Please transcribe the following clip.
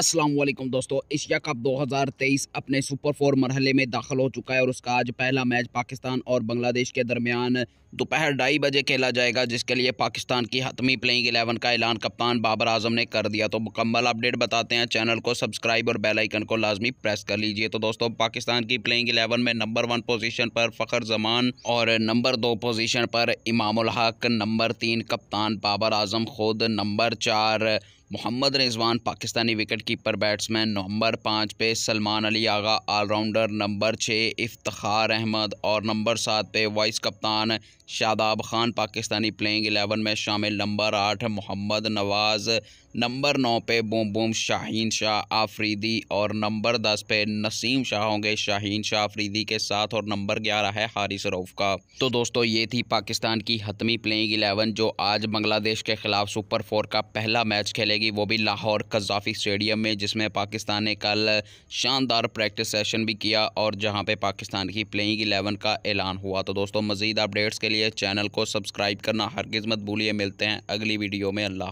अस्सलाम वालेकुम दोस्तों एशिया कप 2023 अपने सुपर फोर मरहले में दाखिल हो चुका है और उसका आज पहला मैच पाकिस्तान और बांग्लादेश के दरमियान दोपहर ढाई बजे खेला जाएगा जिसके लिए पाकिस्तान की हतमी प्लेइंग एलेवन का ऐलान कप्तान बाबर आजम ने कर दिया तो मुकम्मल अपडेट बताते हैं चैनल को सब्सक्राइब और बेल आइकन को लाजमी प्रेस कर लीजिए तो दोस्तों पाकिस्तान की प्लेइंग एलेवन में नंबर वन पोजीशन पर फ़खर जमान और नंबर दो पोजीशन पर इमामुल हक नंबर तीन कप्तान बाबर आजम खुद नंबर चार Mohammad Rizwan Pakistani wicketkeeper batsman number पाँच पे सलमान अली आगा ऑलराउंडर नंबर छः इफ्तार अहमद और नंबर सात पे वाइस कप्तान शादाब खान पाकिस्तानी प्लेइंग एलेवन में शामिल नंबर आठ मोहम्मद नवाज़ नंबर नौ पे बोम बोम शाहीन शाह आफरीदी और नंबर दस पे नसीम शाह होंगे शाहीन शाह आफरीदी के साथ और नंबर ग्यारह है हारिस रऊफ का तो दोस्तों ये थी पाकिस्तान की हतमी प्लेइंग एलेवन जो आज बांग्लादेश के खिलाफ सुपर फोर का पहला मैच खेलेगी जाएगी वो भी लाहौर कजाफी स्टेडियम में जिसमें पाकिस्तान ने कल शानदार प्रैक्टिस सेशन भी किया और जहां पे पाकिस्तान की प्लेइंग एलेवन का ऐलान हुआ तो दोस्तों मज़ीद अपडेट्स के लिए चैनल को सब्सक्राइब करना हर किस्मत भूलिए मिलते हैं अगली वीडियो में अल्लाह